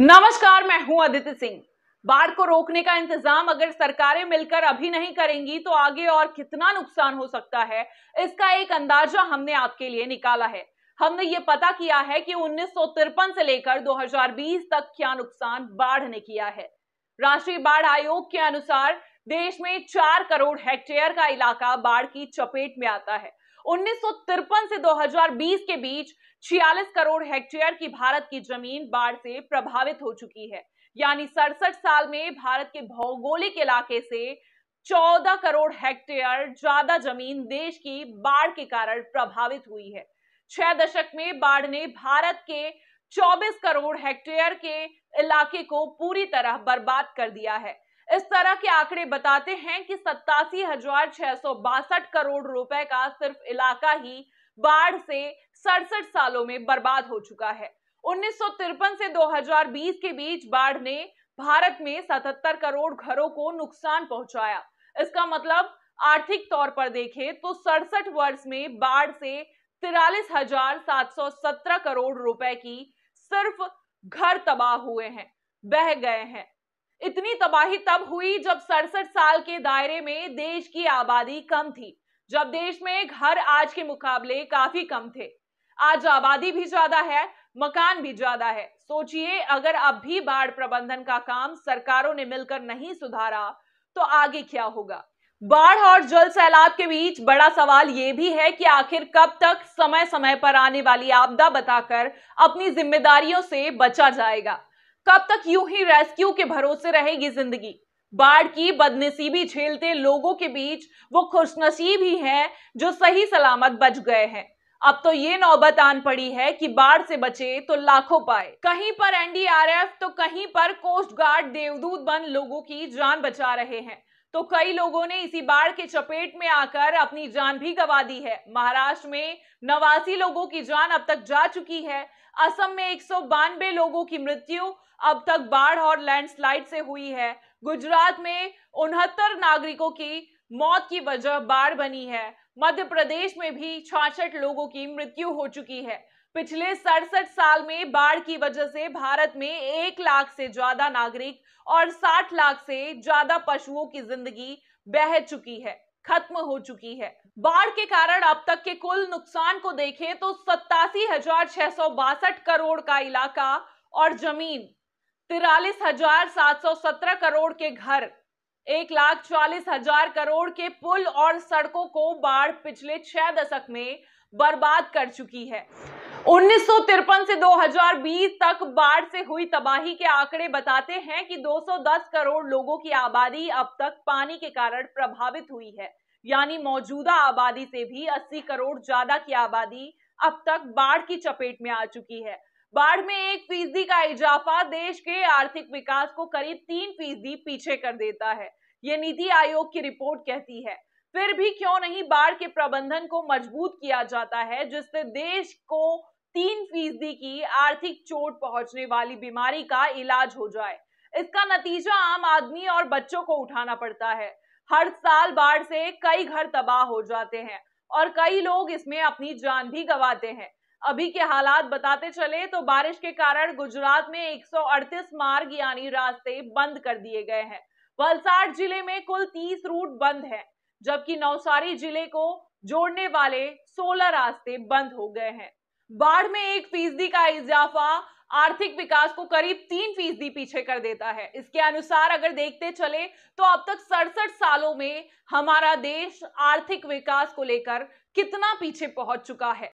नमस्कार मैं हूं आदित्य सिंह बाढ़ को रोकने का इंतजाम अगर सरकारें मिलकर अभी नहीं करेंगी तो आगे और कितना नुकसान हो सकता है इसका एक अंदाजा हमने आपके लिए निकाला है हमने ये पता किया है कि उन्नीस से लेकर 2020 तक क्या नुकसान बाढ़ ने किया है राष्ट्रीय बाढ़ आयोग के अनुसार देश में चार करोड़ हेक्टेयर का इलाका बाढ़ की चपेट में आता है उन्नीस से 2020 के बीच 46 करोड़ हेक्टेयर की भारत की जमीन बाढ़ से प्रभावित हो चुकी है यानी सड़सठ साल में भारत के भौगोलिक इलाके से 14 करोड़ हेक्टेयर ज्यादा जमीन देश की बाढ़ के कारण प्रभावित हुई है छह दशक में बाढ़ ने भारत के 24 करोड़ हेक्टेयर के इलाके को पूरी तरह बर्बाद कर दिया है इस तरह के आंकड़े बताते हैं कि सत्तासी हजार छह सौ बासठ करोड़ रुपए का सिर्फ इलाका ही बाढ़ से सड़सठ सालों में बर्बाद हो चुका है उन्नीस से 2020 के बीच बाढ़ ने भारत में 77 करोड़ घरों को नुकसान पहुंचाया इसका मतलब आर्थिक तौर पर देखें तो सड़सठ वर्ष में बाढ़ से तिरालीस हजार सात सौ सत्रह करोड़ रुपए की सिर्फ घर तबाह हुए हैं बह गए हैं इतनी तबाही तब हुई जब सड़सठ साल के दायरे में देश की आबादी कम थी जब देश में घर आज के मुकाबले काफी कम थे आज आबादी भी ज्यादा है मकान भी ज्यादा है सोचिए अगर अब भी बाढ़ प्रबंधन का काम सरकारों ने मिलकर नहीं सुधारा तो आगे क्या होगा बाढ़ और जल सैलाब के बीच बड़ा सवाल यह भी है कि आखिर कब तक समय समय पर आने वाली आपदा बताकर अपनी जिम्मेदारियों से बचा जाएगा कब तक यूं ही रेस्क्यू के भरोसे रहेगी जिंदगी बाढ़ की बदनसीबी झेलते लोगों के बीच वो खुशनसीब ही हैं जो सही सलामत बच गए हैं अब तो ये नौबत आन पड़ी है कि बाढ़ से बचे तो लाखों पाए कहीं पर एनडीआरएफ तो कहीं पर कोस्ट गार्ड देवदूत बन लोगों की जान बचा रहे हैं तो कई लोगों ने इसी बाढ़ के चपेट में आकर अपनी जान भी गंवा दी है महाराष्ट्र में नवासी लोगों की जान अब तक जा चुकी है असम में एक लोगों की मृत्यु अब तक बाढ़ और लैंडस्लाइड से हुई है गुजरात में उनहत्तर नागरिकों की मौत की वजह बाढ़ बनी है मध्य प्रदेश में भी छाछठ लोगों की मृत्यु हो चुकी है पिछले सड़सठ साल में बाढ़ की वजह से भारत में एक लाख से ज्यादा नागरिक और साठ लाख से ज्यादा पशुओं की जिंदगी बह चुकी है खत्म हो चुकी है बाढ़ के कारण अब तक के कुल नुकसान को देखें तो सत्तासी हजार छह सौ बासठ करोड़ का इलाका और जमीन तिरालीस हजार सात सौ सत्रह करोड़ के घर एक लाख चालीस हजार करोड़ के पुल और सड़कों को बाढ़ पिछले छह दशक में बर्बाद कर चुकी है उन्नीस से 2020 तक बाढ़ से हुई तबाही के आंकड़े बताते हैं कि 210 करोड़ लोगों की आबादी अब तक पानी के कारण प्रभावित हुई है यानी मौजूदा आबादी से भी 80 करोड़ ज्यादा की आबादी अब तक बाढ़ की चपेट में आ चुकी है बाढ़ में एक फीसदी का इजाफा देश के आर्थिक विकास को करीब तीन फीसदी पीछे कर देता है ये नीति आयोग की रिपोर्ट कहती है फिर भी क्यों नहीं बाढ़ के प्रबंधन को मजबूत किया जाता है जिससे देश को तीन फीसदी की आर्थिक चोट पहुंचने वाली बीमारी का इलाज हो जाए इसका नतीजा आम आदमी और बच्चों को उठाना पड़ता है हर साल बाढ़ से कई घर तबाह हो जाते हैं और कई लोग इसमें अपनी जान भी गंवाते हैं अभी के हालात बताते चले तो बारिश के कारण गुजरात में 138 मार्ग यानी रास्ते बंद कर दिए गए हैं वलसाड जिले में कुल 30 रूट बंद हैं, जबकि नवसारी जिले को जोड़ने वाले 16 रास्ते बंद हो गए हैं बाढ़ में एक फीसदी का इजाफा आर्थिक विकास को करीब तीन फीसदी पीछे कर देता है इसके अनुसार अगर देखते चले तो अब तक सड़सठ सालों में हमारा देश आर्थिक विकास को लेकर कितना पीछे पहुंच चुका है